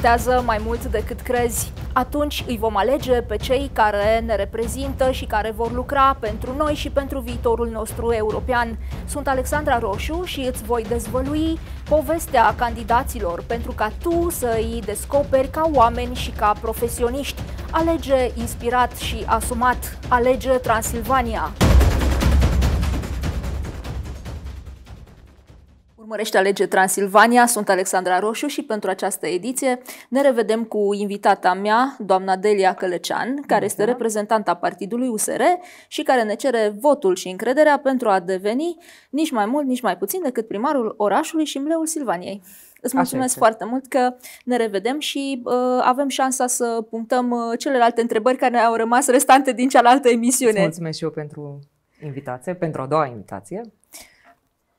contează mai mult decât crezi. Atunci îi vom alege pe cei care ne reprezintă și care vor lucra pentru noi și pentru viitorul nostru european. Sunt Alexandra Roșu și îți voi dezvălui povestea candidaților pentru ca tu să îi descoperi ca oameni și ca profesioniști. Alege inspirat și asumat. Alege Transilvania. Urmărește Alege Transilvania, sunt Alexandra Roșu și pentru această ediție ne revedem cu invitata mea, doamna Delia Călecean, care este reprezentanta partidului USR și care ne cere votul și încrederea pentru a deveni nici mai mult, nici mai puțin decât primarul orașului și mleul Silvaniei. Îți mulțumesc foarte mult că ne revedem și uh, avem șansa să punctăm uh, celelalte întrebări care au rămas restante din cealaltă emisiune. Îți mulțumesc și eu pentru invitație, pentru a doua invitație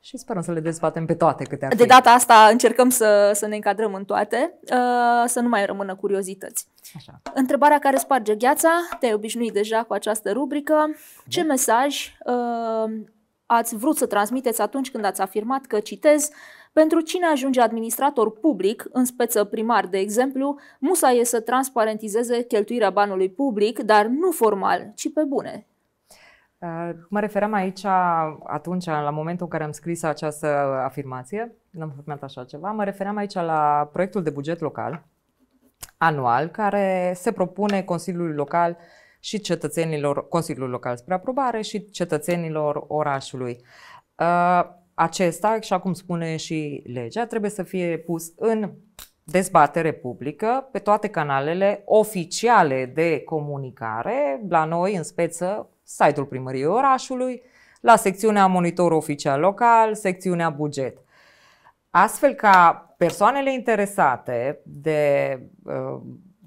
și sperăm să le dezbatem pe toate câte ar fi. De data asta încercăm să, să ne încadrăm în toate, uh, să nu mai rămână curiozități. Așa. Întrebarea care sparge gheața, te-ai obișnuit deja cu această rubrică. Ce da. mesaj uh, ați vrut să transmiteți atunci când ați afirmat că, citez, pentru cine ajunge administrator public, în speță primar, de exemplu, musa e să transparentizeze cheltuirea banului public, dar nu formal, ci pe bune. Mă referam aici, atunci, la momentul în care am scris această afirmație, n-am format așa ceva, mă referam aici la proiectul de buget local anual care se propune Consiliului Local și cetățenilor, Consiliul Local spre aprobare și cetățenilor orașului. Uh, acesta, și acum spune și legea, trebuie să fie pus în dezbatere publică pe toate canalele oficiale de comunicare, la noi în speță site-ul primăriei orașului, la secțiunea monitor oficial local, secțiunea buget. Astfel ca persoanele interesate de uh,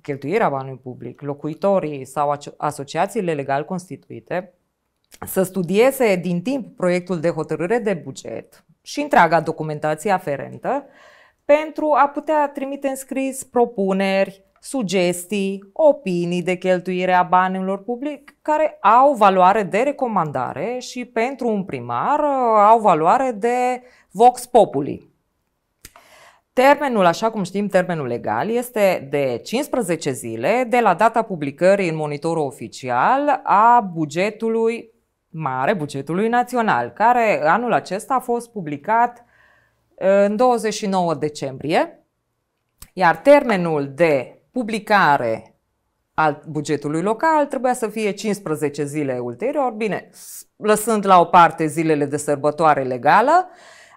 cheltuirea banului public, locuitorii sau asociațiile legal constituite, să studieze din timp proiectul de hotărâre de buget și întreaga documentație aferentă pentru a putea trimite în scris propuneri, sugestii, opinii de cheltuire a banilor public care au valoare de recomandare și pentru un primar uh, au valoare de vox populi. Termenul, așa cum știm, termenul legal este de 15 zile de la data publicării în monitorul oficial a bugetului mare, bugetului național, care anul acesta a fost publicat uh, în 29 decembrie, iar termenul de publicare al bugetului local trebuia să fie 15 zile ulterior, bine, lăsând la o parte zilele de sărbătoare legală,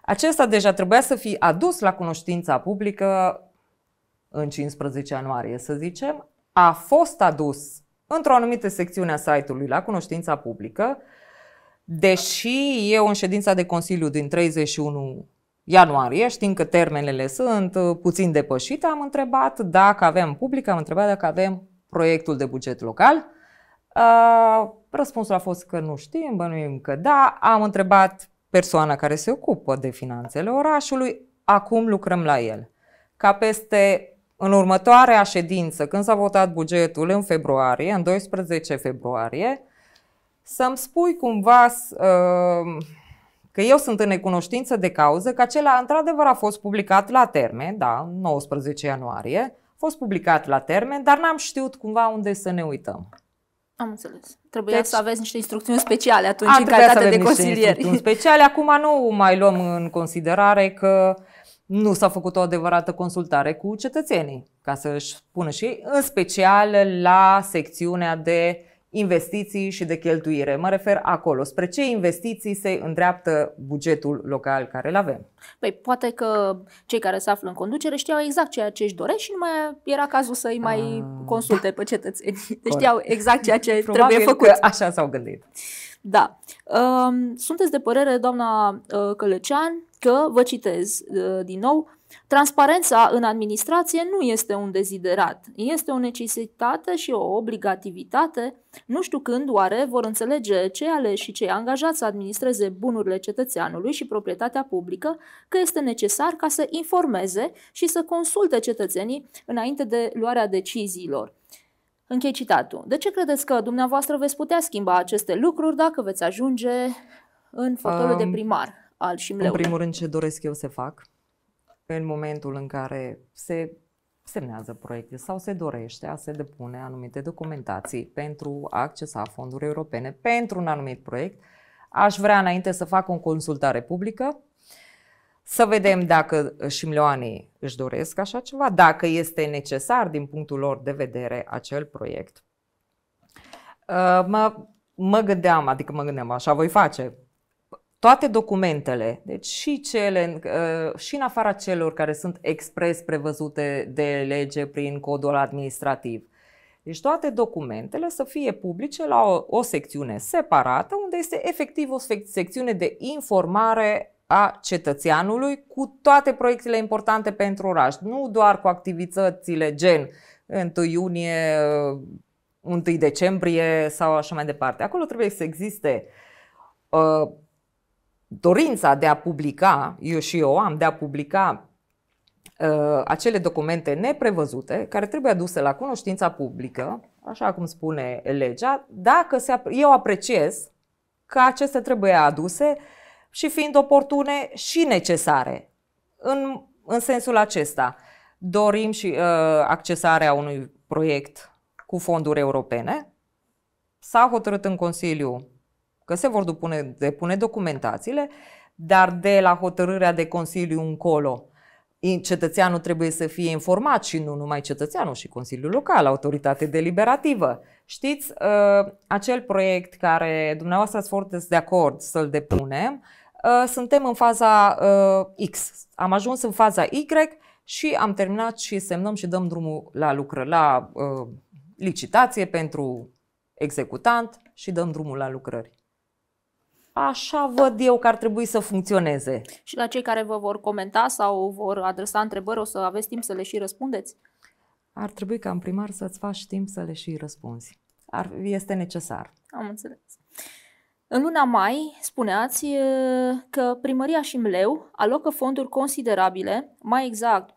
acesta deja trebuia să fie adus la cunoștința publică în 15 ianuarie, să zicem, a fost adus într-o anumită secțiune a site-ului la cunoștința publică, deși eu în ședința de Consiliu din 31 ianuarie, știm că termenele sunt uh, puțin depășite, am întrebat dacă avem public, am întrebat dacă avem proiectul de buget local. Uh, răspunsul a fost că nu știm, bănuim că da. Am întrebat persoana care se ocupă de finanțele orașului, acum lucrăm la el. Ca peste în următoarea ședință, când s-a votat bugetul în februarie, în 12 februarie, să-mi spui cumva uh, că eu sunt în necunoștință de cauză că acela într-adevăr a fost publicat la termen, da, 19 ianuarie, a fost publicat la termen, dar n-am știut cumva unde să ne uităm. Am înțeles. Trebuia deci, să aveți niște instrucțiuni speciale atunci în calitate de consilieri. speciale. Acum nu mai luăm în considerare că nu s-a făcut o adevărată consultare cu cetățenii, ca să-și spună și, în special, la secțiunea de investiții și de cheltuire. Mă refer acolo. Spre ce investiții se îndreaptă bugetul local care îl avem? Păi poate că cei care se află în conducere știau exact ceea ce își doresc și nu mai era cazul să-i mai A... Ah. consulte pe cetățeni. Deci știau exact ceea ce Probabil trebuie făcut. Că așa s-au gândit. Da. Ehm, sunteți de părere, doamna uh, Călăcean, că, vă citez uh, din nou, Transparența în administrație nu este un deziderat, este o necesitate și o obligativitate. Nu știu când oare vor înțelege cei aleși și cei angajați să administreze bunurile cetățeanului și proprietatea publică că este necesar ca să informeze și să consulte cetățenii înainte de luarea deciziilor. Închei citatul. De ce credeți că dumneavoastră veți putea schimba aceste lucruri dacă veți ajunge în fotolul um, de primar al Șimleului? În primul rând ce doresc eu să fac în momentul în care se semnează proiecte sau se dorește a se depune anumite documentații pentru a accesa fonduri europene pentru un anumit proiect, aș vrea înainte să fac o consultare publică, să vedem dacă șimloanii își doresc așa ceva, dacă este necesar din punctul lor de vedere acel proiect. Uh, mă, mă gândeam, adică mă gândeam, așa voi face, toate documentele, deci și cele, uh, și în afara celor care sunt expres prevăzute de lege prin codul administrativ. Deci toate documentele să fie publice la o, o secțiune separată, unde este efectiv o secțiune de informare a cetățeanului cu toate proiectele importante pentru oraș, nu doar cu activitățile gen 1 iunie, 1 decembrie sau așa mai departe. Acolo trebuie să existe uh, dorința de a publica, eu și eu am, de a publica uh, acele documente neprevăzute care trebuie aduse la cunoștința publică, așa cum spune legea, dacă se, eu apreciez că acestea trebuie aduse și fiind oportune și necesare. În, în sensul acesta, dorim și uh, accesarea unui proiect cu fonduri europene. S-a hotărât în Consiliu că se vor depune, depune documentațiile, dar de la hotărârea de Consiliu încolo, cetățeanul trebuie să fie informat și nu numai cetățeanul, și Consiliul Local, autoritate deliberativă. Știți, ă, acel proiect care dumneavoastră ați fost de acord să-l depunem, ă, suntem în faza ă, X. Am ajuns în faza Y și am terminat și semnăm și dăm drumul la lucră, la licitație pentru executant și dăm drumul la lucrări. Așa văd eu că ar trebui să funcționeze. Și la cei care vă vor comenta sau vor adresa întrebări, o să aveți timp să le și răspundeți? Ar trebui ca în primar să-ți faci timp să le și răspunzi. Ar, este necesar. Am înțeles. În luna mai spuneați că primăria Șimleu alocă fonduri considerabile, mai exact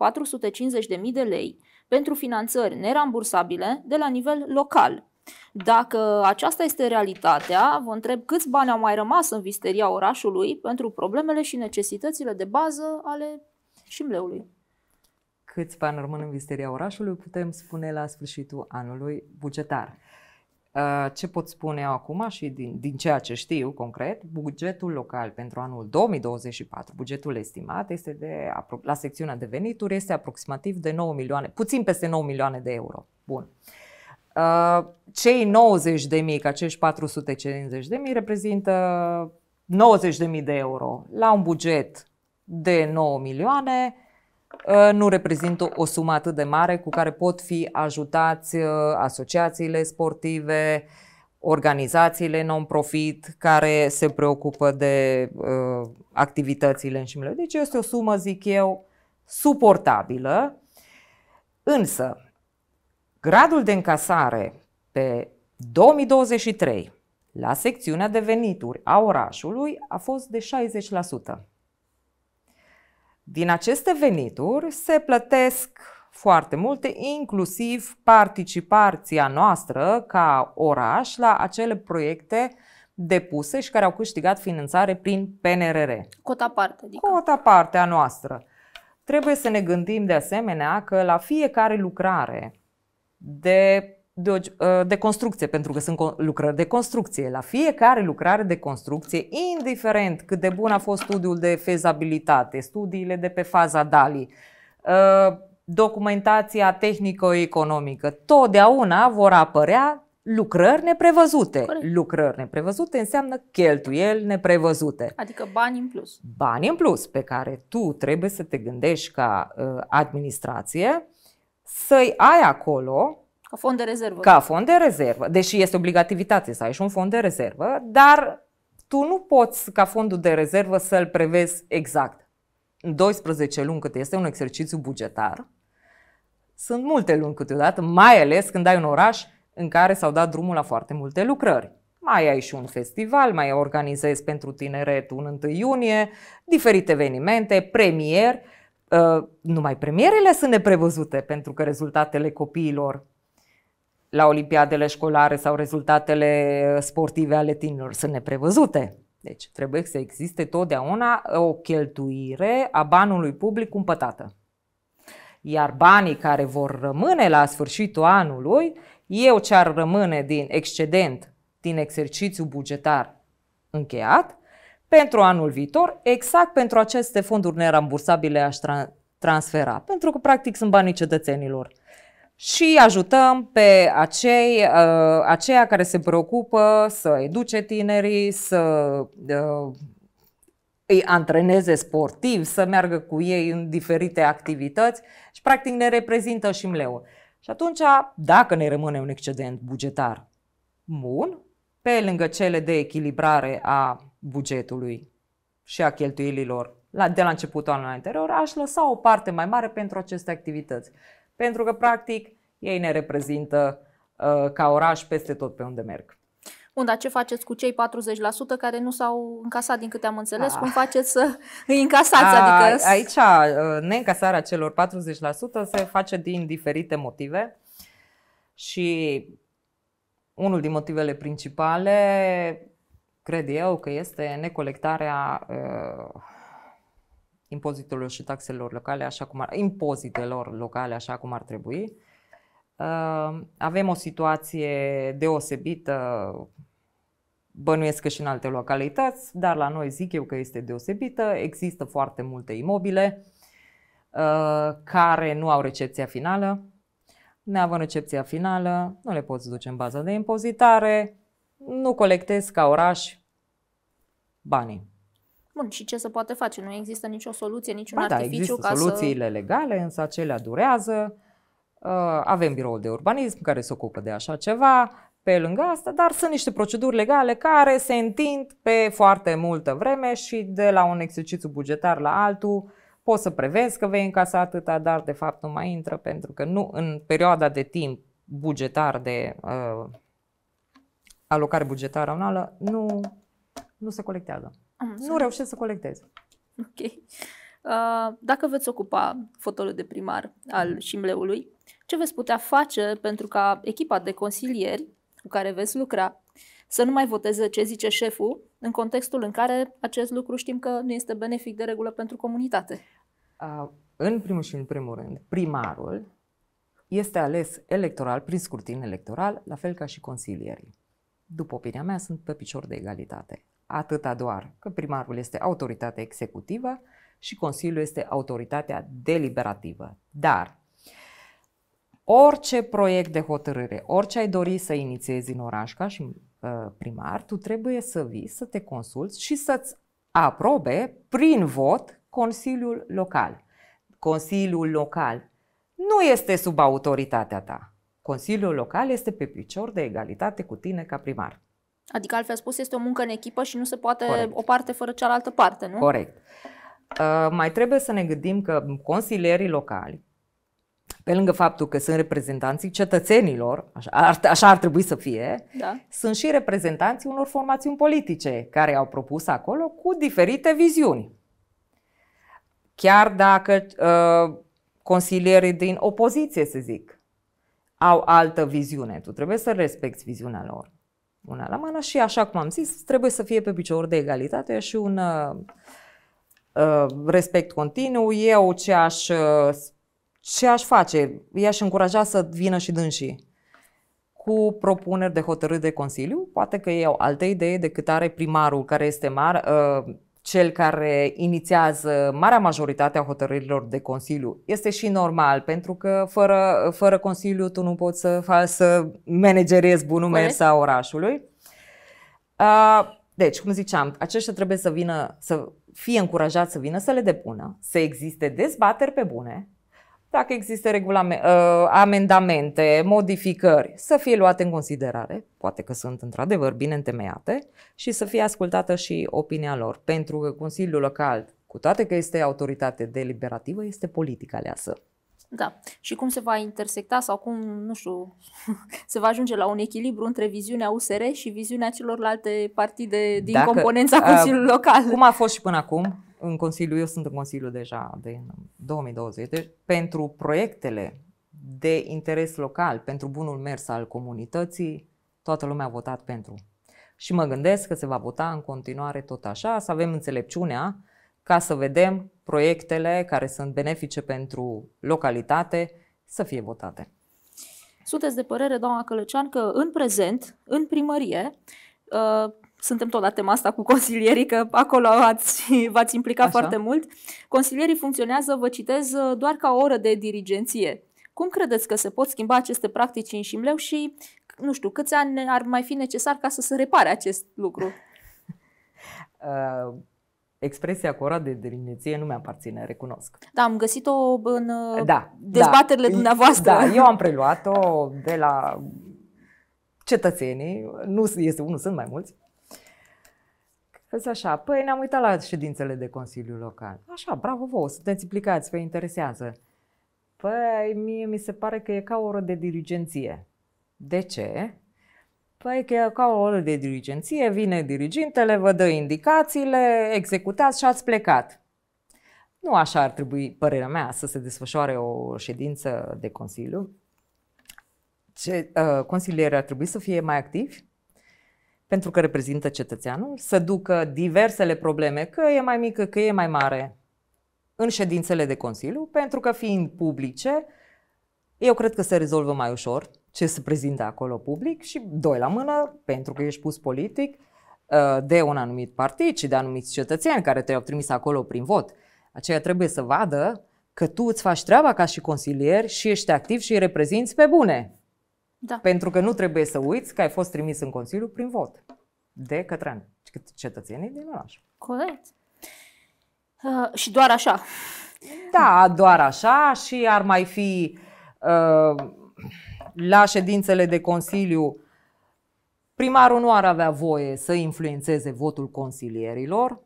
450.000 de lei, pentru finanțări nerambursabile de la nivel local, dacă aceasta este realitatea, vă întreb câți bani au mai rămas în visteria orașului pentru problemele și necesitățile de bază ale șimleului. Câți bani rămân în visteria orașului, putem spune la sfârșitul anului bugetar. Uh, ce pot spune acum și din, din ceea ce știu concret, bugetul local pentru anul 2024, bugetul estimat este de, la secțiunea de venituri este aproximativ de 9 milioane, puțin peste 9 milioane de euro. Bun. Uh, Uh, cei 90 de mii, acești 450 de mii, reprezintă 90 de mii de euro. La un buget de 9 milioane, uh, nu reprezintă o sumă atât de mare cu care pot fi ajutați uh, asociațiile sportive, organizațiile non-profit care se preocupă de uh, activitățile în șimile. Deci este o sumă, zic eu, suportabilă. Însă, Gradul de încasare pe 2023 la secțiunea de venituri a orașului a fost de 60%. Din aceste venituri se plătesc foarte multe, inclusiv participația noastră ca oraș la acele proiecte depuse și care au câștigat finanțare prin PNRR. Cota parte, adică. Cota parte a noastră. Trebuie să ne gândim de asemenea că la fiecare lucrare de, de, o, uh, de construcție, pentru că sunt lucrări de construcție. La fiecare lucrare de construcție, indiferent cât de bun a fost studiul de fezabilitate, studiile de pe faza DALI, uh, documentația tehnico-economică, totdeauna vor apărea lucrări neprevăzute. Corect. Lucrări neprevăzute înseamnă cheltuieli neprevăzute. Adică bani în plus. Bani în plus pe care tu trebuie să te gândești ca uh, administrație să-i ai acolo ca fond de rezervă. Ca fond de rezervă. Deși este obligativitate să ai și un fond de rezervă, dar tu nu poți ca fondul de rezervă să-l prevezi exact. În 12 luni cât este un exercițiu bugetar, sunt multe luni câteodată, mai ales când ai un oraș în care s-au dat drumul la foarte multe lucrări. Mai ai și un festival, mai organizezi pentru tineret un 1 iunie, diferite evenimente, premieri, Uh, numai premierele sunt neprevăzute pentru că rezultatele copiilor la olimpiadele școlare sau rezultatele sportive ale tinerilor sunt neprevăzute. Deci trebuie să existe totdeauna o cheltuire a banului public cumpătată. Iar banii care vor rămâne la sfârșitul anului, eu ce ar rămâne din excedent din exercițiu bugetar încheiat, pentru anul viitor, exact pentru aceste fonduri nerambursabile aș tra- transfera, pentru că practic sunt banii cetățenilor. Și ajutăm pe acei, uh, aceia care se preocupă să educe tinerii, să uh, îi antreneze sportiv, să meargă cu ei în diferite activități și practic ne reprezintă și mleu. Și atunci, dacă ne rămâne un excedent bugetar bun, pe lângă cele de echilibrare a bugetului și a cheltuielilor la, de la începutul anului anterior, aș lăsa o parte mai mare pentru aceste activități. Pentru că, practic, ei ne reprezintă uh, ca oraș peste tot pe unde merg. Bun, dar ce faceți cu cei 40% care nu s-au încasat, din câte am înțeles? A. Ah. Cum faceți să îi încasați? A, adică... Aici, uh, neîncasarea celor 40% se face din diferite motive și unul din motivele principale cred eu că este necolectarea uh, impozitelor și taxelor locale, așa cum ar, impozitelor locale, așa cum ar trebui. Uh, avem o situație deosebită, bănuiesc că și în alte localități, dar la noi zic eu că este deosebită. Există foarte multe imobile uh, care nu au recepția finală. Neavând recepția finală, nu le poți duce în baza de impozitare, nu colectez ca oraș banii. Bun, și ce se poate face? Nu există nicio soluție, niciun ba da, există ca soluțiile să... legale, însă acelea durează. Uh, avem biroul de urbanism care se ocupă de așa ceva, pe lângă asta, dar sunt niște proceduri legale care se întind pe foarte multă vreme și de la un exercițiu bugetar la altul poți să prevezi că vei încasa atâta, dar de fapt nu mai intră pentru că nu în perioada de timp bugetar de uh, alocare bugetară anuală, nu, nu se colectează. Am nu reușesc să colectez. Ok. Uh, dacă veți ocupa fotolul de primar al mhm. Șimleului, ce veți putea face pentru ca echipa de consilieri cu care veți lucra să nu mai voteze ce zice șeful, în contextul în care acest lucru știm că nu este benefic de regulă pentru comunitate? Uh, în primul și în primul rând, primarul este ales electoral, prin scrutin electoral, la fel ca și consilierii după opinia mea, sunt pe picior de egalitate. Atâta doar că primarul este autoritatea executivă și Consiliul este autoritatea deliberativă. Dar orice proiect de hotărâre, orice ai dori să inițiezi în oraș ca și uh, primar, tu trebuie să vii, să te consulți și să-ți aprobe prin vot Consiliul Local. Consiliul Local nu este sub autoritatea ta. Consiliul local este pe picior de egalitate cu tine ca primar. Adică, altfel spus, este o muncă în echipă și nu se poate Corect. o parte fără cealaltă parte, nu? Corect. Uh, mai trebuie să ne gândim că consilierii locali, pe lângă faptul că sunt reprezentanții cetățenilor, așa ar, așa ar trebui să fie, da. sunt și reprezentanții unor formațiuni politice care au propus acolo cu diferite viziuni. Chiar dacă uh, consilierii din opoziție, să zic, au altă viziune. Tu trebuie să respecti viziunea lor. Una la mână și, așa cum am zis, trebuie să fie pe picior de egalitate și un uh, uh respect continuu. Eu ce aș, uh, ce aș face? I-aș încuraja să vină și dânsii cu propuneri de hotărâri de Consiliu. Poate că ei au alte idei decât are primarul care este mare, uh, cel care inițiază marea majoritate a hotărârilor de Consiliu. Este și normal, pentru că fără, fără Consiliu tu nu poți să, fa- să manageriezi bunul mers a orașului. Deci, cum ziceam, aceștia trebuie să vină, să fie încurajați să vină să le depună, să existe dezbateri pe bune, dacă există ă, amendamente, modificări, să fie luate în considerare, poate că sunt într-adevăr bine întemeiate, și să fie ascultată și opinia lor, pentru că Consiliul Local, cu toate că este autoritate deliberativă, este politică aleasă. Da. Și cum se va intersecta sau cum, nu știu, se va ajunge la un echilibru între viziunea USR și viziunea celorlalte partide din Dacă, componența ă, Consiliului Local. Cum a fost și până acum, în Consiliu, eu sunt în Consiliu deja de 2020, deci pentru proiectele de interes local, pentru bunul mers al comunității, toată lumea a votat pentru. Și mă gândesc că se va vota în continuare tot așa, să avem înțelepciunea ca să vedem proiectele care sunt benefice pentru localitate să fie votate. Sunteți de părere, doamna Călăcean, că în prezent, în primărie, uh, suntem tot la tema asta cu consilierii, că acolo ați, v-ați implicat Așa. foarte mult. Consilierii funcționează, vă citez, doar ca o oră de dirigenție. Cum credeți că se pot schimba aceste practici în șimleu și, nu știu, câți ani ar mai fi necesar ca să se repare acest lucru? uh expresia cu ora de dirigenție nu mi-aparține, recunosc. Da, am găsit-o în uh, da, dezbaterile da, dumneavoastră. Da, eu am preluat-o de la cetățenii, nu este unul, sunt mai mulți, Vezi așa, păi ne-am uitat la ședințele de Consiliu Local. Așa, bravo vouă, sunteți implicați, vă interesează. Păi, mie mi se pare că e ca o oră de dirigenție. De ce? Păi că e ca o oră de dirigenție, vine dirigintele, vă dă indicațiile, executați și ați plecat. Nu așa ar trebui, părerea mea, să se desfășoare o ședință de Consiliu. Ce, uh, consilieri ar trebui să fie mai activi? pentru că reprezintă cetățeanul, să ducă diversele probleme, că e mai mică, că e mai mare, în ședințele de Consiliu, pentru că fiind publice, eu cred că se rezolvă mai ușor ce se prezintă acolo public și doi la mână, pentru că ești pus politic uh, de un anumit partid și de anumiți cetățeni care te-au trimis acolo prin vot. Aceea trebuie să vadă că tu îți faci treaba ca și consilier și ești activ și îi reprezinți pe bune. Da. Pentru că nu trebuie să uiți că ai fost trimis în Consiliu prin vot de către cetățenii din oraș. Corect. Uh, și doar așa. Da, doar așa și ar mai fi uh, la ședințele de Consiliu primarul nu ar avea voie să influențeze votul consilierilor,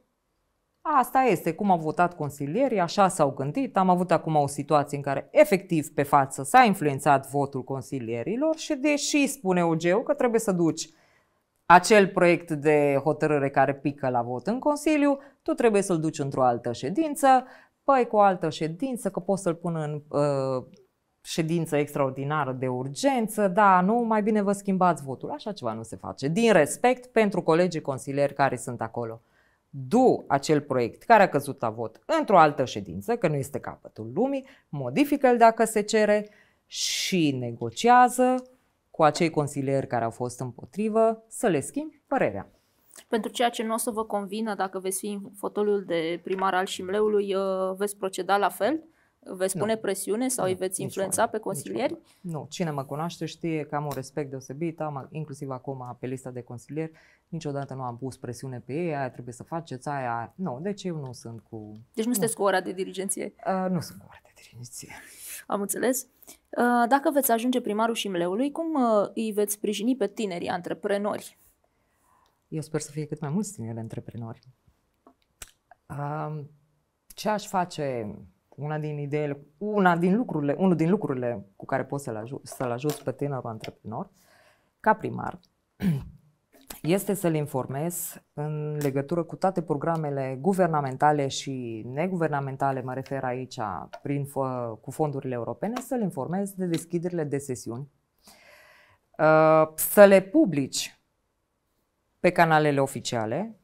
Asta este cum au votat consilierii, așa s-au gândit. Am avut acum o situație în care efectiv pe față s-a influențat votul consilierilor și deși spune OGEU că trebuie să duci acel proiect de hotărâre care pică la vot în Consiliu, tu trebuie să-l duci într-o altă ședință, păi cu o altă ședință, că poți să-l pun în uh, ședință extraordinară de urgență, da, nu, mai bine vă schimbați votul. Așa ceva nu se face, din respect pentru colegii consilieri care sunt acolo du acel proiect care a căzut la vot într-o altă ședință, că nu este capătul lumii, modifică-l dacă se cere și negociază cu acei consilieri care au fost împotrivă să le schimbi părerea. Pentru ceea ce nu o să vă convină, dacă veți fi în fotoliul de primar al Șimleului, uh, veți proceda la fel? Veți pune presiune sau nu, îi veți influența pe consilieri? Nu, cine mă cunoaște știe că am un respect deosebit, am, inclusiv acum pe lista de consilieri, niciodată nu am pus presiune pe ei, aia trebuie să faceți, aia... Nu, deci eu nu sunt cu... Deci nu, nu. sunteți cu ora de dirigenție? Uh, nu sunt cu ora de dirigenție. Am înțeles. Uh, dacă veți ajunge primarul Șimleului, cum uh, îi veți sprijini pe tinerii antreprenori? Eu sper să fie cât mai mulți tineri antreprenori. Uh, ce aș face una din ideile, una din lucrurile, unul din lucrurile cu care poți să-l, ajut să ajut pe tânărul antreprenor, ca primar, este să-l informez în legătură cu toate programele guvernamentale și neguvernamentale, mă refer aici prin, cu fondurile europene, să-l informez de deschiderile de sesiuni, uh, să le publici pe canalele oficiale,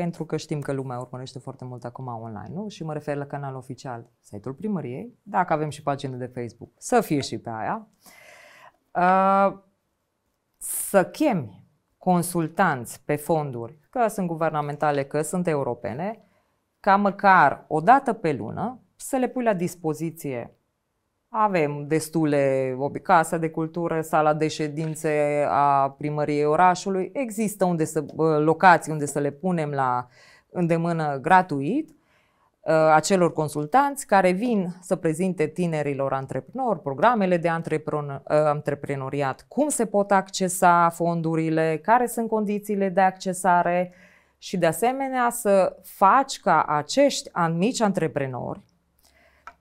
pentru că știm că lumea urmărește foarte mult acum online, nu? Și mă refer la canalul oficial, site-ul primăriei, dacă avem și pagină de Facebook, să fie și pe aia. Uh, să chemi consultanți pe fonduri, că sunt guvernamentale, că sunt europene, ca măcar o dată pe lună să le pui la dispoziție avem destule casa de cultură, sala de ședințe a primăriei orașului. Există unde să, locații unde să le punem la îndemână gratuit ă, acelor consultanți care vin să prezinte tinerilor antreprenori programele de ă, antreprenoriat, cum se pot accesa fondurile, care sunt condițiile de accesare și de asemenea să faci ca acești mici antreprenori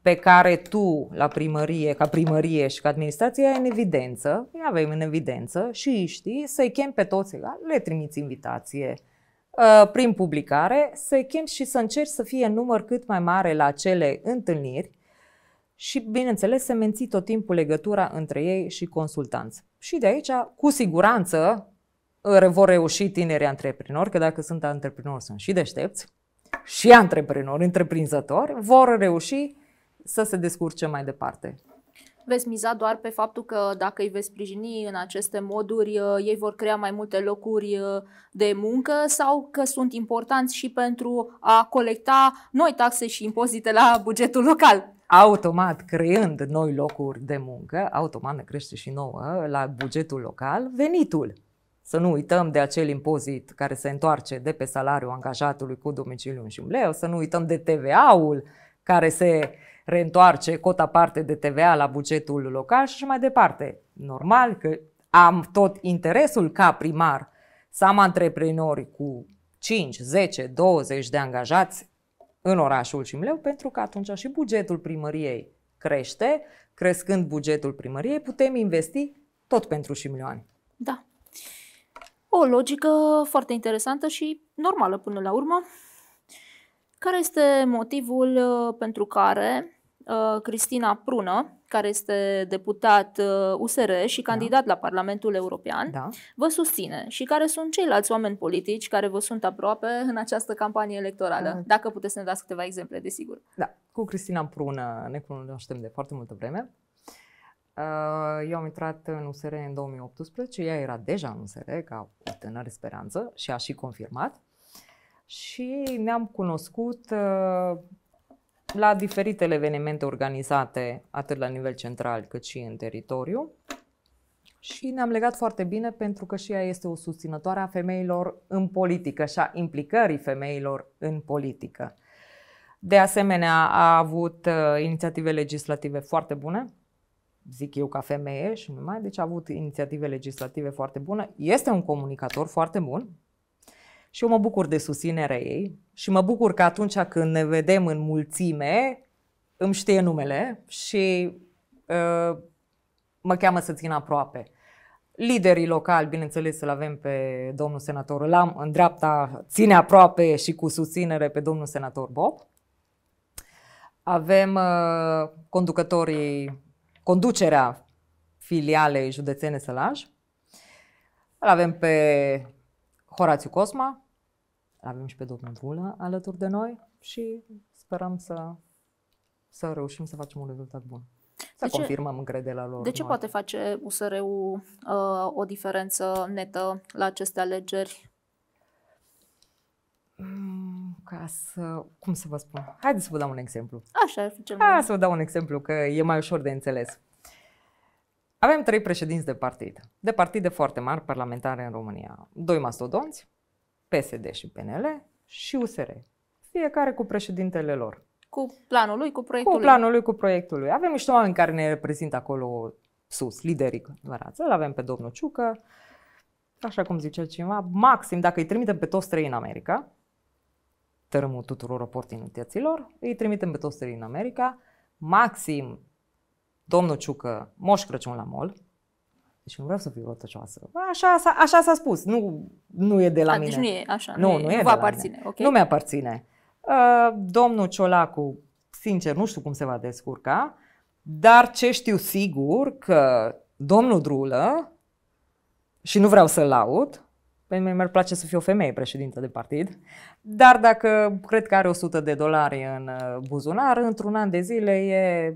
pe care tu, la primărie, ca primărie și ca administrație, ai în evidență, îi avem în evidență și știi să-i chem pe toți le trimiți invitație uh, prin publicare, să-i chem și să încerci să fie număr cât mai mare la acele întâlniri și, bineînțeles, să menții tot timpul legătura între ei și consultanți. Și de aici, cu siguranță, vor reuși tinerii antreprenori, că dacă sunt antreprenori, sunt și deștepți, și antreprenori, întreprinzători, vor reuși să se descurce mai departe veți miza doar pe faptul că dacă îi veți sprijini în aceste moduri, uh, ei vor crea mai multe locuri uh, de muncă sau că sunt importanți și pentru a colecta noi taxe și impozite la bugetul local? Automat, creând noi locuri de muncă, automat ne crește și nouă la bugetul local venitul. Să nu uităm de acel impozit care se întoarce de pe salariul angajatului cu domiciliu în șumleu, să nu uităm de TVA-ul care se reîntoarce cota parte de TVA la bugetul local și așa mai departe. Normal că am tot interesul ca primar să am antreprenori cu 5, 10, 20 de angajați în orașul Cimleu, pentru că atunci și bugetul primăriei crește, crescând bugetul primăriei, putem investi tot pentru și milioane. Da. O logică foarte interesantă și normală până la urmă. Care este motivul uh, pentru care Uh, Cristina Prună, care este deputat USR uh, și candidat da. la Parlamentul European, da. vă susține și care sunt ceilalți oameni politici care vă sunt aproape în această campanie electorală. Da. Dacă puteți să ne dați câteva exemple, desigur. Da, cu Cristina Prună ne cunoaștem de foarte multă vreme. Uh, eu am intrat în USR în 2018, ea era deja în USR ca o tânără speranță și a și confirmat. Și ne-am cunoscut la diferitele evenimente organizate, atât la nivel central cât și în teritoriu. Și ne-am legat foarte bine pentru că și ea este o susținătoare a femeilor în politică și a implicării femeilor în politică. De asemenea, a avut uh, inițiative legislative foarte bune, zic eu ca femeie și numai, deci a avut inițiative legislative foarte bune. Este un comunicator foarte bun, și eu mă bucur de susținerea ei și mă bucur că atunci când ne vedem în mulțime, îmi știe numele și uh, mă cheamă să țin aproape. Liderii locali, bineînțeles, îl avem pe domnul senator. Îl am în dreapta, ține aproape și cu susținere pe domnul senator Bob. Avem uh, conducătorii, conducerea filialei județene Sălaj. Îl avem pe Horațiu Cosma, avem și pe domnul Vulă alături de noi și sperăm să, să reușim să facem un rezultat bun. Să de confirmăm încrederea lor. De ce poate face USR-ul uh, o diferență netă la aceste alegeri? Mm, ca să... Cum să vă spun? Haideți să vă dau un exemplu. Așa ar fi cel mai... Hai să vă dau un exemplu, că e mai ușor de înțeles. Avem trei președinți de partid, de partide foarte mari parlamentare în România. Doi mastodonți, PSD și PNL și USR. Fiecare cu președintele lor. Cu planul lui, cu proiectul cu lui. Cu planul lui, cu proiectul lui. Avem niște oameni care ne reprezintă acolo sus, liderii la rață. Îl avem pe domnul Ciucă, așa cum zice cineva, maxim dacă îi trimitem pe toți trei în America, tărâmul tuturor oportunităților, îi trimitem pe toți trei în America, maxim domnul Ciucă, Moș Crăciun la mol. Deci nu vreau să fiu rătăcioasă. Așa, s-a, așa s-a spus. Nu, nu e de la A, mine. Deci nu e așa. Nu, nu, e, nu e vă aparține. Okay. Nu mi-aparține. Uh, domnul Ciolacu, sincer, nu știu cum se va descurca, dar ce știu sigur că domnul Drulă, și nu vreau să-l laud, pe mine mi-ar place să fiu o femeie președintă de partid, dar dacă cred că are 100 de dolari în uh, buzunar, într-un an de zile e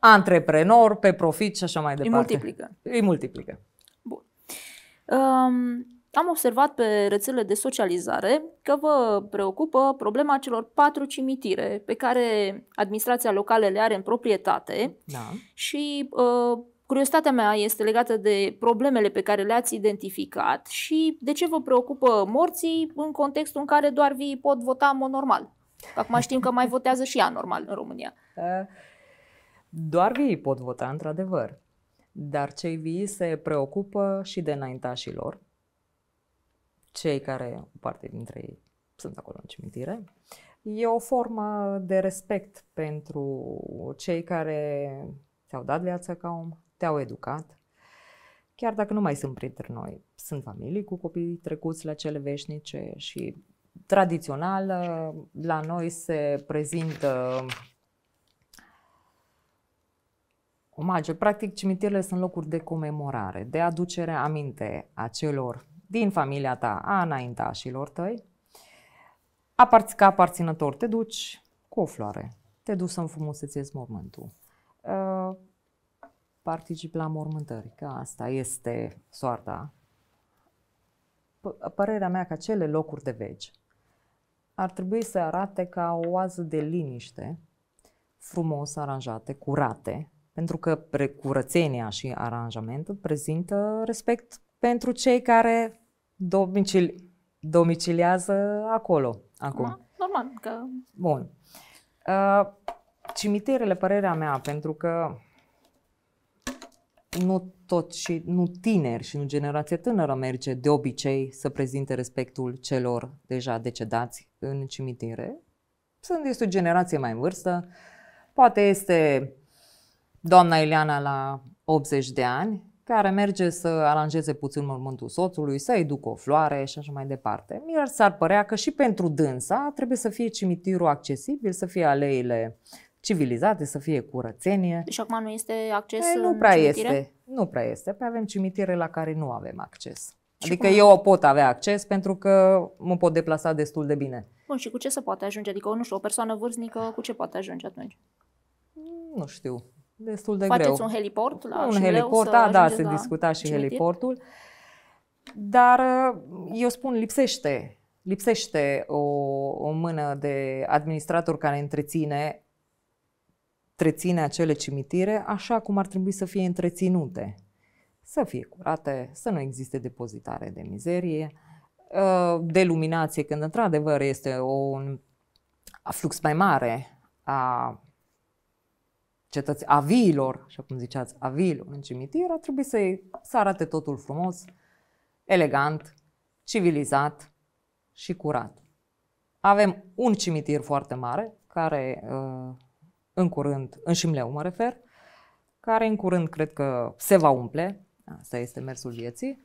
antreprenor, pe profit și așa mai departe. Îi multiplică. Îi multiplică. Bun. Um, am observat pe rețelele de socializare că vă preocupă problema celor patru cimitire pe care administrația locală le are în proprietate da. și uh, curiozitatea mea este legată de problemele pe care le-ați identificat și de ce vă preocupă morții în contextul în care doar vii pot vota normal. Acum știm că mai votează și ea normal în România. Uh. Doar vii pot vota, într-adevăr, dar cei vii se preocupă și de înaintașilor, cei care, o parte dintre ei, sunt acolo în cimitire. E o formă de respect pentru cei care ți-au dat viața ca om, te-au educat, chiar dacă nu mai sunt printre noi. Sunt familii cu copii trecuți la cele veșnice și tradițional la noi se prezintă omagiu. Practic, cimitirele sunt locuri de comemorare, de aducere aminte a celor din familia ta, a înaintașilor tăi. Aparți, ca aparținător, te duci cu o floare, te duci să înfrumusețezi mormântul. Uh, particip la mormântări, că asta este soarta. P- părerea mea că acele locuri de veci ar trebui să arate ca o oază de liniște, frumos aranjate, curate, pentru că precurățenia și aranjamentul prezintă respect pentru cei care domicili- domiciliază acolo. Acum. Da, normal că... Bun. Uh, cimitirele, părerea mea, pentru că nu tot și nu tineri și nu generație tânără merge de obicei să prezinte respectul celor deja decedați în cimitire. Sunt, este o generație mai în vârstă, poate este doamna Ileana la 80 de ani, care merge să aranjeze puțin mormântul soțului, să ducă o floare și așa mai departe. Mie s-ar părea că și pentru dânsa trebuie să fie cimitirul accesibil, să fie aleile civilizate, să fie curățenie. Și deci acum nu este acces Ei, nu prea în este. Nu prea este. Păi avem cimitire la care nu avem acces. Și adică cum? eu pot avea acces pentru că mă pot deplasa destul de bine. Bun, și cu ce se poate ajunge? Adică, nu știu, o persoană vârstnică cu ce poate ajunge atunci? Nu știu destul de Faceți greu. Faceți un heliport la Un heliport, da, da, se discuta și cimitir. heliportul. Dar uh, eu spun, lipsește. Lipsește o, o mână de administrator care întreține întreține acele cimitire așa cum ar trebui să fie întreținute. Să fie curate, să nu existe depozitare de mizerie, uh, de luminație, când într-adevăr este un flux mai mare a cetăți aviilor, așa cum ziceați, aviilor în cimitir, ar trebui să, să arate totul frumos, elegant, civilizat și curat. Avem un cimitir foarte mare, care uh, în curând, în Șimleu mă refer, care în curând cred că se va umple, asta este mersul vieții,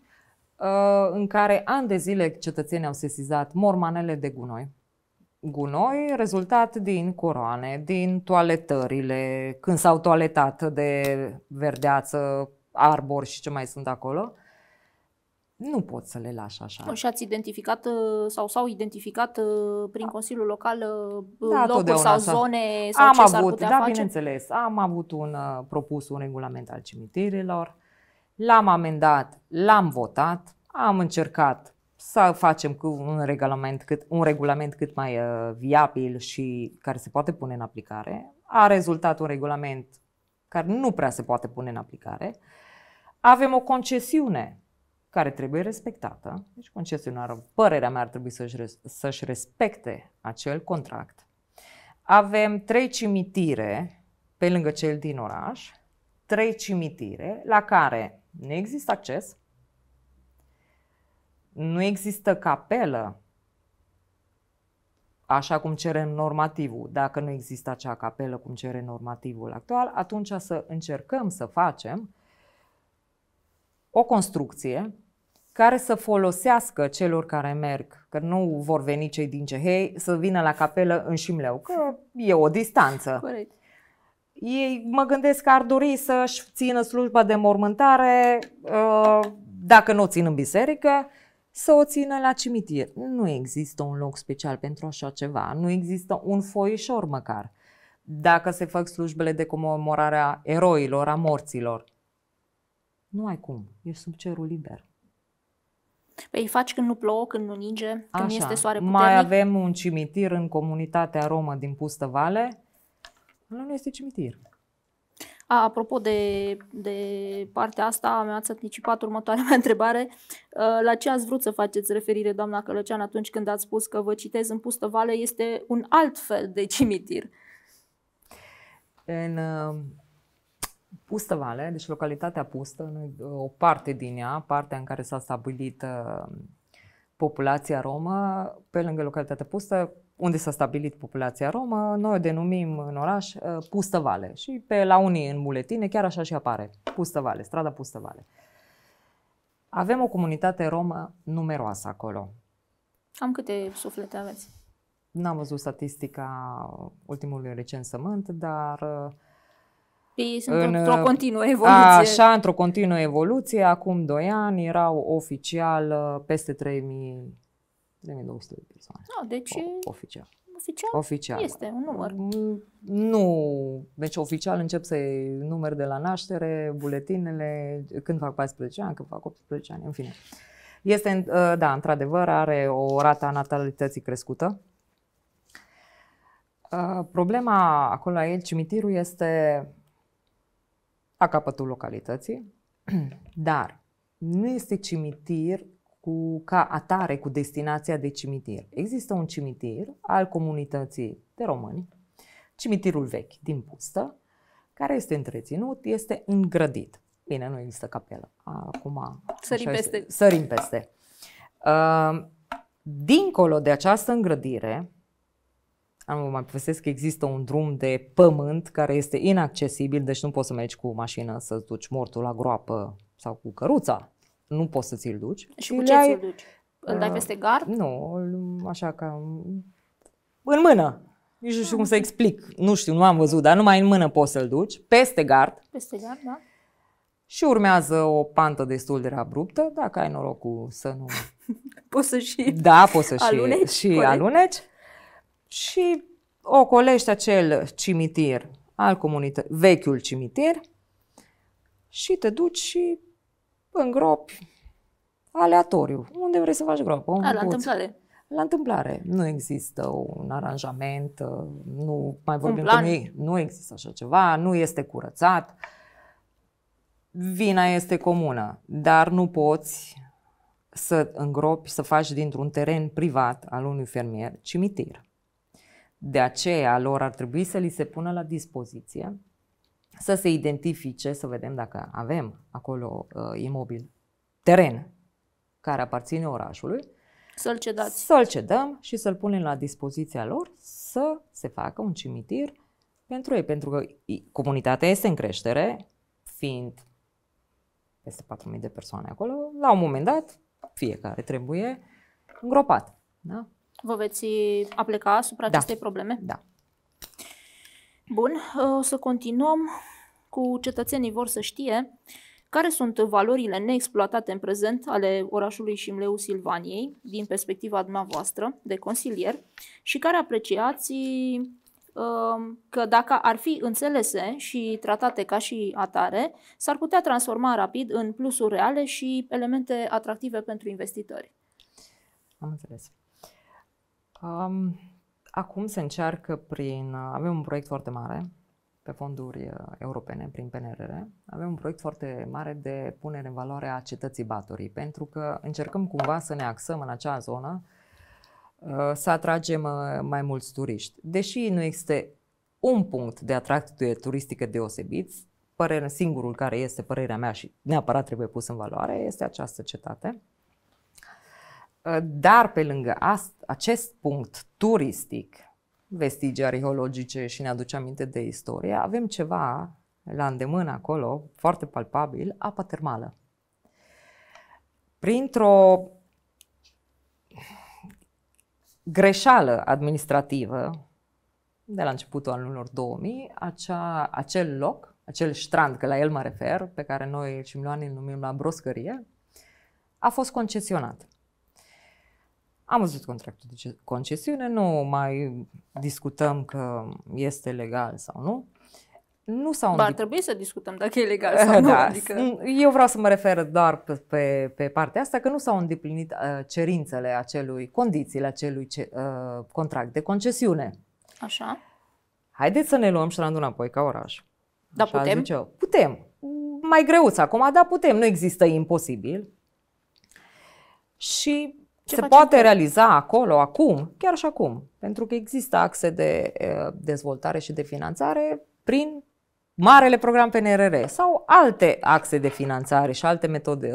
uh, în care ani de zile cetățenii au sesizat mormanele de gunoi, gunoi rezultat din coroane, din toaletările, când s-au toaletat de verdeață, arbor și ce mai sunt acolo. Nu pot să le lași așa. Și ați identificat uh, sau s-au identificat uh, prin da. Consiliul Local uh, da, locuri sau zone sau am ce avut, s-ar putea da, face? bineînțeles. Am avut un propus un regulament al cimitirilor, l-am amendat, l-am votat, am încercat să facem cu un regulament cât, un regulament cât mai uh, viabil și care se poate pune în aplicare. A rezultat un regulament care nu prea se poate pune în aplicare. Avem o concesiune care trebuie respectată. Deci concesionarul, părerea mea, ar trebui să-și, să-și respecte acel contract. Avem trei cimitire pe lângă cel din oraș, trei cimitire la care nu există acces, nu există capelă, așa cum cere normativul. Dacă nu există acea capelă cum cere normativul actual, atunci să încercăm să facem o construcție care să folosească celor care merg, că nu vor veni cei din Cehei să vină la capelă în Șimleu, că e o distanță. Corect. Ei mă gândesc că ar dori să-și țină slujba de mormântare, uh, dacă nu o țin în biserică, să o țină la cimitir. Nu există un loc special pentru așa ceva, nu există un foișor măcar. Dacă se fac slujbele de comemorare a eroilor, a morților, nu ai cum, E sub cerul liber. Păi îi faci când nu plouă, când nu ninge, când Așa. este soare puternic. Mai avem un cimitir în comunitatea romă din Pustă Vale. Nu este cimitir. A, apropo de, de partea asta, mi-ați anticipat următoarea mea întrebare. Uh, la ce ați vrut să faceți referire, doamna Călăcean, atunci când ați spus că vă citez în pustă vale este un alt fel de cimitir? În uh, Pustă Vale, deci localitatea Pustă, uh, o parte din ea, partea în care s-a stabilit populația romă, pe lângă localitatea Pustă, unde s-a stabilit populația romă, noi o denumim în oraș uh, Pustăvale și pe la unii în buletine chiar așa și apare, Pustăvale, strada Pustăvale. Avem o comunitate romă numeroasă acolo. Am câte suflete aveți? N-am văzut statistica ultimului recensământ, dar uh, ei sunt în, într-o uh, continuă evoluție. Așa, într-o continuă evoluție. Acum 2 ani erau oficial peste 3000 3200 de persoane. Ah, deci o, oficial. Oficial, oficial este un număr. Nu, deci oficial încep să număr de la naștere, buletinele, când fac 14 ani, când fac 18 ani, în fine. Este, uh, da, într-adevăr, are o rată a natalității crescută. Uh, problema acolo la el, cimitirul, este la capătul localității, dar nu este cimitir cu, ca atare cu destinația de cimitir. Există un cimitir al comunității de români, cimitirul vechi din Pustă, care este întreținut, este îngrădit. Bine, nu există capelă. Acum sărim peste. sărim peste. Uh, dincolo de această îngrădire, nu mai povestesc că există un drum de pământ care este inaccesibil, deci nu poți să mergi cu mașina să duci mortul la groapă sau cu căruța nu poți să ți-l duci. Și cu ce ți-l duci? Îl dai uh, peste gard? Nu, așa ca în mână. Nici nu știu cum să ah. explic. Nu știu, nu am văzut, dar numai în mână poți să-l duci, peste gard. Peste gard, da. Și urmează o pantă destul de abruptă, dacă ai norocul să nu... poți să și Da, poți să aluneci, și, și corect. aluneci. Și ocolești acel cimitir al comunității, vechiul cimitir și te duci și în îngropi aleatoriu, unde vrei să faci groapă. A, la întâmplare. La întâmplare. Nu există un aranjament, uh, nu mai vorbim cu nu, nu există așa ceva, nu este curățat. Vina este comună, dar nu poți să îngropi, să faci dintr-un teren privat al unui fermier cimitir. De aceea lor ar trebui să li se pună la dispoziție să se identifice, să vedem dacă avem acolo uh, imobil, teren care aparține orașului, să-l cedați. Să-l cedăm și să-l punem la dispoziția lor să se facă un cimitir pentru ei, pentru că comunitatea este în creștere, fiind peste 4.000 de persoane acolo, la un moment dat fiecare trebuie îngropat. Da? Vă veți apleca asupra da. acestei probleme? Da. Bun, o să continuăm cu cetățenii vor să știe care sunt valorile neexploatate în prezent ale orașului Șimleu Silvaniei din perspectiva dumneavoastră de consilier și care apreciați um, că dacă ar fi înțelese și tratate ca și atare, s-ar putea transforma rapid în plusuri reale și elemente atractive pentru investitori. Am înțeles. Um, Acum se încearcă prin... Avem un proiect foarte mare pe fonduri uh, europene, prin PNRR. Avem un proiect foarte mare de punere în valoare a cetății Batorii, pentru că încercăm cumva să ne axăm în acea zonă uh, să atragem uh, mai mulți turiști. Deși nu există un punct de atracție turistică deosebit, părerea, singurul care este părerea mea și neapărat trebuie pus în valoare, este această cetate. Ă, dar pe lângă ast, acest punct turistic, vestigii arheologice și ne aduce aminte de istorie, avem ceva la îndemână acolo, foarte palpabil, apa termală. Printr-o greșeală administrativă, de la începutul anilor 2000, acea, acel loc, acel strand că la el mă refer, pe care noi cimloanii îl numim la broscărie, a fost concesionat. Am văzut contractul de concesiune, nu mai discutăm că este legal sau nu. Nu s-au Ba, ar trebui să discutăm dacă e legal sau nu. Da, adică... Eu vreau să mă refer doar pe, pe, pe partea asta că nu s-au îndeplinit uh, cerințele acelui, condițiile acelui ce, uh, contract de concesiune. Așa. Haideți să ne luăm randul înapoi ca oraș. Da, Așa putem? Zice eu. Putem. Mai greuț acum, dar putem. Nu există imposibil. Și ce se poate acolo? realiza acolo, acum, chiar și acum, pentru că există axe de dezvoltare și de finanțare prin marele program PNRR sau alte axe de finanțare și alte metode,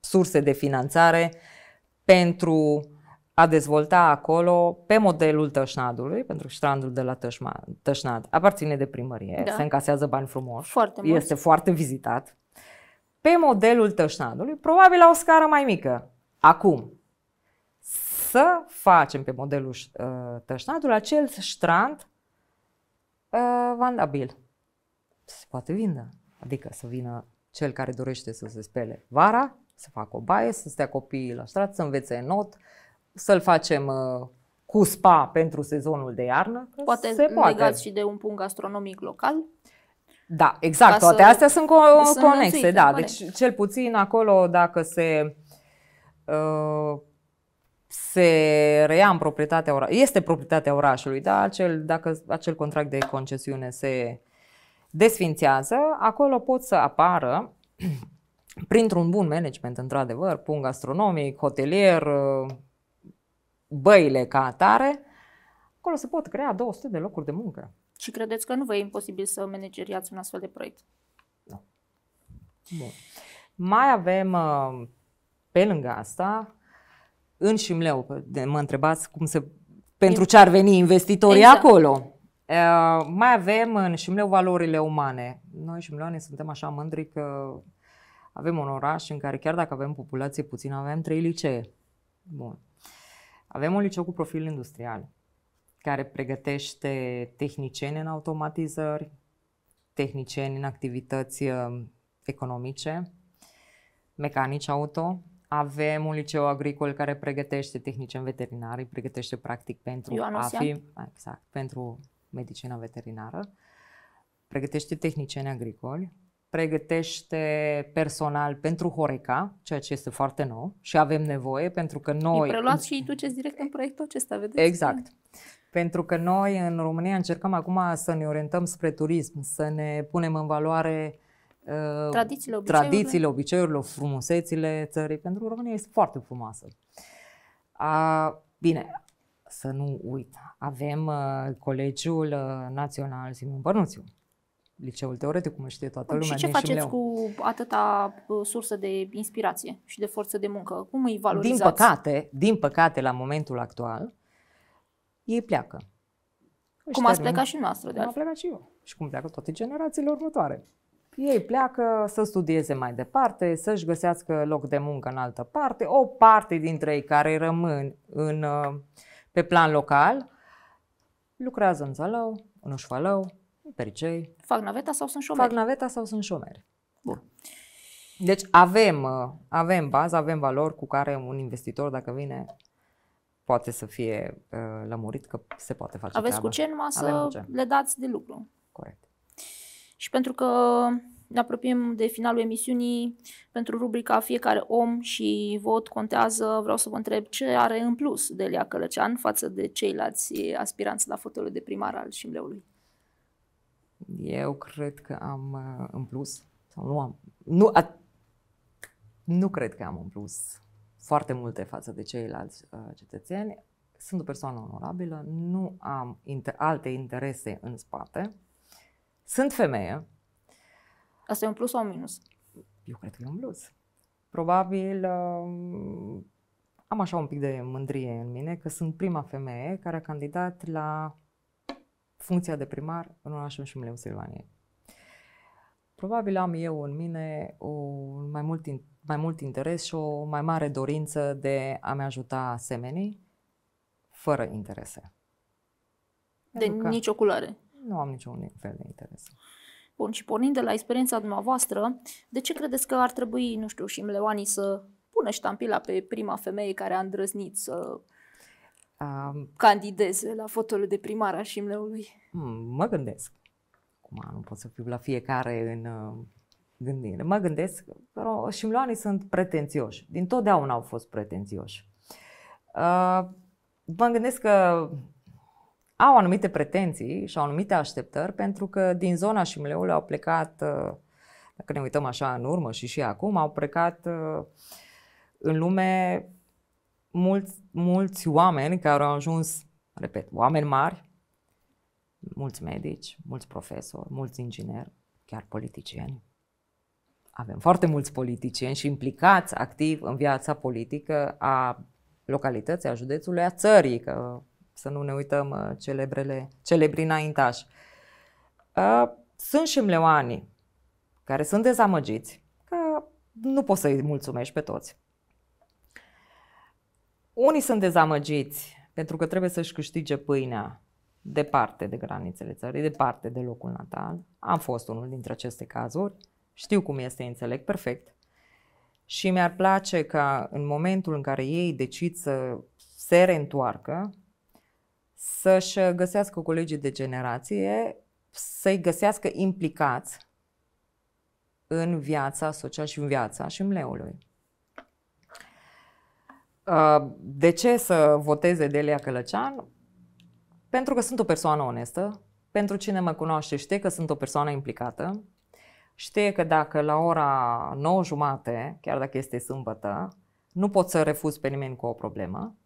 surse de finanțare pentru a dezvolta acolo pe modelul tășnadului, pentru că strandul de la tășma, tășnad aparține de primărie, da. se încasează bani frumos, foarte este mult. foarte vizitat, pe modelul tășnadului, probabil la o scară mai mică, acum, să facem pe modelul uh, acel strand uh, vandabil. Se poate vinde. Adică să vină cel care dorește să se spele vara, să facă o baie, să stea copiii la strat, să învețe not, să-l facem uh, cu spa pentru sezonul de iarnă. Poate se poate. legat și de un punct gastronomic local. Da, exact. Toate astea sunt, co- sunt conexe, da. Deci, cel puțin acolo, dacă se uh, se reia în proprietatea orașului, este proprietatea orașului, dar acel, dacă acel contract de concesiune se desfințează, acolo pot să apară printr-un bun management, într-adevăr, punct gastronomic, hotelier, băile ca atare, acolo se pot crea 200 de locuri de muncă. Și credeți că nu vă e imposibil să manageriați un astfel de proiect? Nu. Bun. Mai avem, uh, pe lângă asta, în Șimleu, mă întrebați cum se, pentru ce ar veni investitorii exact. acolo. Uh, mai avem în Șimleu valorile umane. Noi șimleoane suntem așa mândri că avem un oraș în care chiar dacă avem populație puțină, avem trei licee. Bun. Avem un liceu cu profil industrial care pregătește tehnicieni în automatizări, tehnicieni în activități uh, economice, mecanici auto, avem un liceu agricol care pregătește tehnicieni veterinari, pregătește practic pentru a AFI, exact, pentru medicina veterinară, pregătește tehnicieni agricoli, pregătește personal pentru Horeca, ceea ce este foarte nou și avem nevoie pentru că noi... Îi preluați și îi duceți direct în proiectul acesta, vedeți? Exact. Pentru că noi în România încercăm acum să ne orientăm spre turism, să ne punem în valoare Uh, tradițiile, obiceiurile. tradițiile, obiceiurile, frumusețile țării, pentru că România este foarte frumoasă. A, bine, să nu uit, avem uh, Colegiul uh, Național Simon Bănuțiu, Liceul Teoretic, cum știe toată lumea. Și ce faceți leu. cu atâta uh, sursă de inspirație și de forță de muncă? Cum îi valorizați? Din păcate, din păcate la momentul actual, ei pleacă. Cum ați plecat și noastră, de altfel. Am plecat și eu. Și cum pleacă toate generațiile următoare. Ei pleacă să studieze mai departe, să-și găsească loc de muncă în altă parte. O parte dintre ei care rămân în, pe plan local lucrează în Zalău, în Ușfalău, în Pericei. Fac naveta sau sunt șomeri? Fac naveta sau sunt șomeri. Bun. Deci avem, avem bază, avem valori cu care un investitor, dacă vine, poate să fie lămurit că se poate face Aveți treaba. cu ce numai să cu ce. le dați de lucru. Corect și pentru că ne apropiem de finalul emisiunii pentru rubrica Fiecare om și vot contează. Vreau să vă întreb ce are în plus Delia Călăcean față de ceilalți aspiranți la fotolul de primar al Șimleului. Eu cred că am uh, în plus, sau nu am, nu, a, nu cred că am în plus foarte multe față de ceilalți uh, cetățeni. Sunt o persoană onorabilă, nu am inter- alte interese în spate sunt femeie. Asta e un plus sau un minus? Eu cred că e un plus. Probabil um, am așa un pic de mândrie în mine că sunt prima femeie care a candidat la funcția de primar în orașul Șumileu Silvaniei. Probabil am eu în mine o mai mult, mai mult interes și o mai mare dorință de a-mi ajuta asemenii fără interese. De nicio culoare. Nu am niciun fel de interes. Bun, și pornind de la experiența dumneavoastră, de ce credeți că ar trebui, nu știu, și Mleoanii să pună ștampila pe prima femeie care a îndrăznit să um, candideze la fotolul de primar al Șimleului? Hmm, mă gândesc. Acum nu pot să fiu la fiecare în uh, gândire. Mă gândesc că șimloanii sunt pretențioși. Din totdeauna au fost pretențioși. Uh, mă gândesc că au anumite pretenții și au anumite așteptări pentru că din zona și Șimleul au plecat, uh, dacă ne uităm așa în urmă și și acum, au plecat uh, în lume mulți, mulți oameni care au ajuns, repet, oameni mari, mulți medici, mulți profesori, mulți ingineri, chiar politicieni. Avem foarte mulți politicieni și implicați activ în viața politică a localității, a județului, a țării, că să nu ne uităm uh, celebrele, celebrii înaintași. Uh, sunt și mleoanii care sunt dezamăgiți că nu poți să-i mulțumești pe toți. Unii sunt dezamăgiți pentru că trebuie să-și câștige pâinea departe de granițele țării, departe de locul natal. Am fost unul dintre aceste cazuri, știu cum este, înțeleg perfect. Și mi-ar place ca în momentul în care ei decid să se reîntoarcă, să-și găsească colegii de generație, să-i găsească implicați în viața socială și în viața și șimleului. Uh, de ce să voteze Delia Călăcean? Pentru că sunt o persoană onestă, pentru cine mă cunoaște știe că sunt o persoană implicată, știe că dacă la ora 9 jumate, chiar dacă este sâmbătă, nu pot să refuz pe nimeni cu o problemă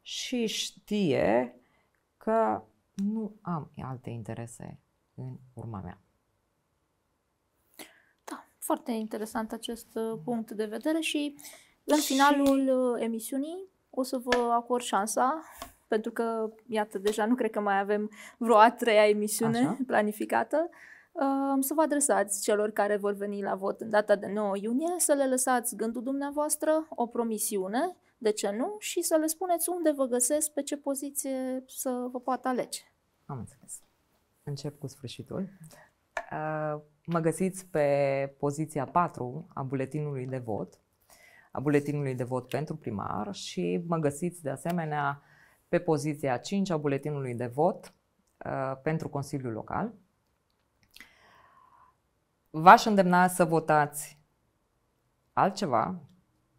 și știe că nu am alte interese în urma mea. Da, foarte interesant acest uh, punct de vedere și la finalul uh, emisiunii o să vă acord șansa pentru că, iată, deja nu cred că mai avem vreo a treia emisiune Așa. planificată, uh, să vă adresați celor care vor veni la vot în data de 9 iunie, să le lăsați gândul dumneavoastră, o promisiune de ce nu, și să le spuneți unde vă găsesc, pe ce poziție să vă poată alege. Am înțeles. Încep cu sfârșitul. Uh, mă găsiți pe poziția 4 a buletinului de vot, a buletinului de vot pentru primar și mă găsiți de asemenea pe poziția 5 a buletinului de vot uh, pentru Consiliul Local. V-aș îndemna să votați altceva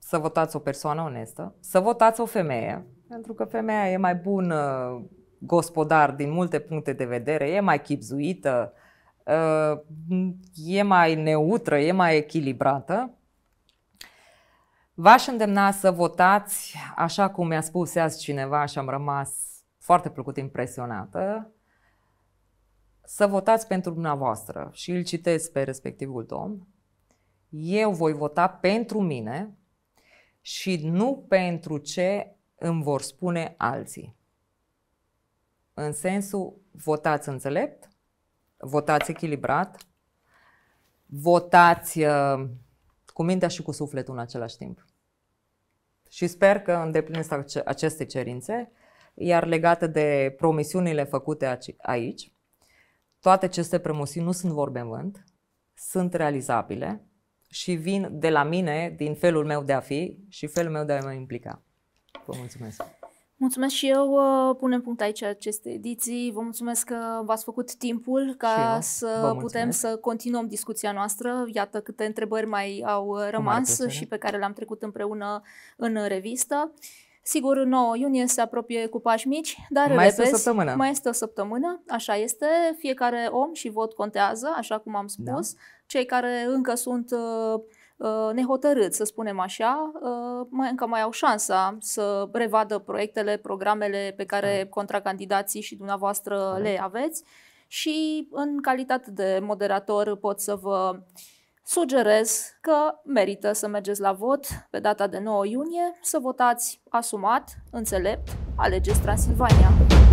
să votați o persoană onestă, să votați o femeie, pentru că femeia e mai bună gospodar din multe puncte de vedere, e mai chipzuită, uh, e mai neutră, e mai echilibrată. V-aș îndemna să votați, așa cum mi-a spus azi cineva și am rămas foarte plăcut impresionată, să votați pentru dumneavoastră și îl citesc pe respectivul domn. Eu voi vota pentru mine și nu pentru ce îmi vor spune alții. În sensul, votați înțelept, votați echilibrat, votați uh, cu mintea și cu sufletul în același timp. Și sper că îndeplinesc aceste cerințe, iar legate de promisiunile făcute aici, toate aceste promisiuni nu sunt vorbe în vânt, sunt realizabile, și vin de la mine, din felul meu de a fi și felul meu de a mă implica. Vă mulțumesc! Mulțumesc și eu, uh, punem punct aici aceste ediții. Vă mulțumesc că v-ați făcut timpul ca să putem să continuăm discuția noastră. Iată câte întrebări mai au rămas și pe care le-am trecut împreună în revistă. Sigur, 9 iunie se apropie cu pași mici, dar mai repes, este o săptămână. Mai este o săptămână, așa este. Fiecare om și vot contează, așa cum am da. spus. Da. Cei care încă sunt uh, uh nehotărâți, să spunem așa, uh, mai, încă mai au șansa să revadă proiectele, programele pe care da. contracandidații și dumneavoastră da. le aveți și în calitate de moderator pot să vă uh, sugerez că merită să mergeți la vot pe data de 9 iunie, să votați asumat, înțelept, alegeți Transilvania.